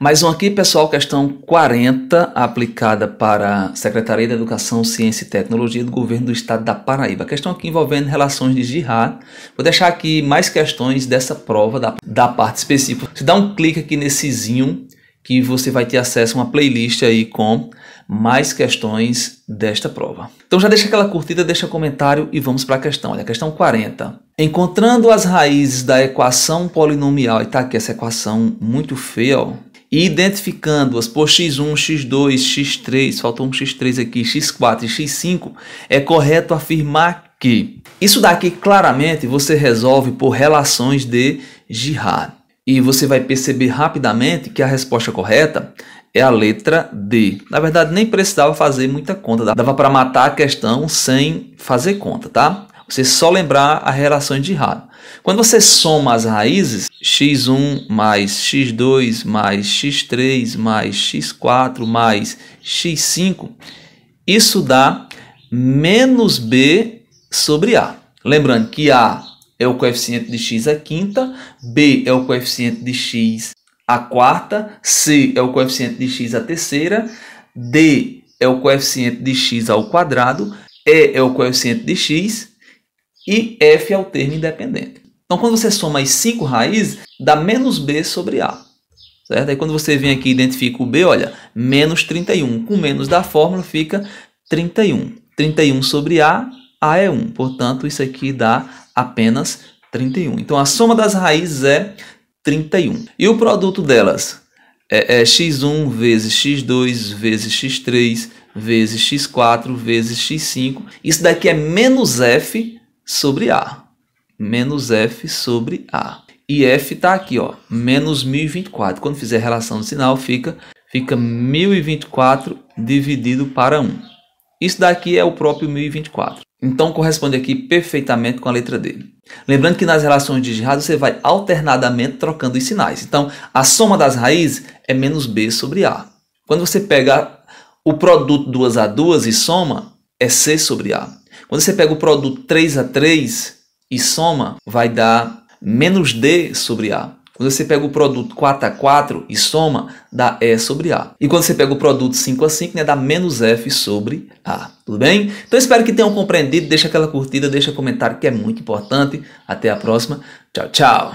Mais um aqui, pessoal, questão 40, aplicada para a Secretaria de Educação, Ciência e Tecnologia do Governo do Estado da Paraíba. Questão aqui envolvendo relações de jihad. Vou deixar aqui mais questões dessa prova, da, da parte específica. Você dá um clique aqui nesse zinho que você vai ter acesso a uma playlist aí com mais questões desta prova. Então já deixa aquela curtida, deixa comentário e vamos para a questão. Olha, questão 40. Encontrando as raízes da equação polinomial, e tá aqui essa equação muito feia, ó, e identificando-as por x1, x2, x3, faltou um x3 aqui, x4 e x5, é correto afirmar que isso daqui claramente você resolve por relações de Girard. E você vai perceber rapidamente que a resposta correta é a letra D. Na verdade, nem precisava fazer muita conta, dava para matar a questão sem fazer conta, tá? Você só lembrar as relações de errado. Quando você soma as raízes, x1 mais x2 mais x3 mais x4 mais x5, isso dá menos b sobre a. Lembrando que a é o coeficiente de x à quinta, b é o coeficiente de x à quarta, c é o coeficiente de x à terceira, d é o coeficiente de x ao quadrado, e é o coeficiente de x e f é o termo independente. Então, quando você soma as cinco raízes, dá menos b sobre a. Certo? Aí quando você vem aqui e identifica o b, olha, menos 31. Com menos da fórmula fica 31. 31 sobre a, a é 1. Portanto, isso aqui dá apenas 31. Então, a soma das raízes é 31. E o produto delas é, é x1 vezes x2 vezes x3 vezes x4 vezes x5. Isso daqui é menos f sobre A. Menos F sobre A. E F está aqui, ó, menos 1024. Quando fizer a relação de sinal, fica, fica 1024 dividido para 1. Isso daqui é o próprio 1024. Então corresponde aqui perfeitamente com a letra D. Lembrando que nas relações de Girard você vai alternadamente trocando os sinais. Então a soma das raízes é menos B sobre A. Quando você pega o produto duas a duas e soma, é C sobre A. Quando você pega o produto 3 a 3 e soma, vai dar menos D sobre A. Quando você pega o produto 4 a 4 e soma, dá E sobre A. E quando você pega o produto 5 a 5, né, dá menos F sobre A. Tudo bem? Então espero que tenham compreendido. Deixa aquela curtida, deixa comentário que é muito importante. Até a próxima. Tchau, tchau.